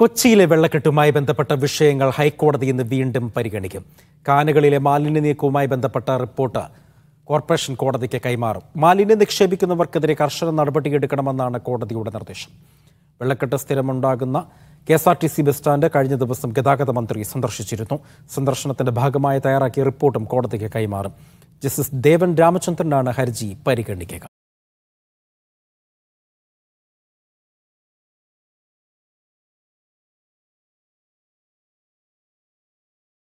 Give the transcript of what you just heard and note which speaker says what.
Speaker 1: കൊച്ചിയിലെ വെള്ളക്കെട്ടുമായി ബന്ധപ്പെട്ട വിഷയങ്ങൾ ഹൈക്കോടതി ഇന്ന് വീണ്ടും പരിഗണിക്കും കാനകളിലെ മാലിന്യ നീക്കവുമായി ബന്ധപ്പെട്ട റിപ്പോർട്ട് കോർപ്പറേഷൻ കോടതിക്ക് കൈമാറും മാലിന്യം നിക്ഷേപിക്കുന്നവർക്കെതിരെ കർശന നടപടിയെടുക്കണമെന്നാണ് കോടതിയുടെ നിർദ്ദേശം വെള്ളക്കെട്ട് സ്ഥിരമുണ്ടാകുന്ന K S R T C bus stand കഴിഞ്ഞ ദിവസം ഗതാഗത മന്ത്രി സന്ദർശിച്ചിരുന്നു സന്ദർശനത്തിന്റെ ഭാഗമായി തയ്യാറാക്കിയ റിപ്പോർട്ടും കോടതിക്ക് കൈമാറും ജസ്റ്റിസ് ദേവൻ രാമചന്ദ്രനാണ് ഹർജി പരിഗണിക്കുക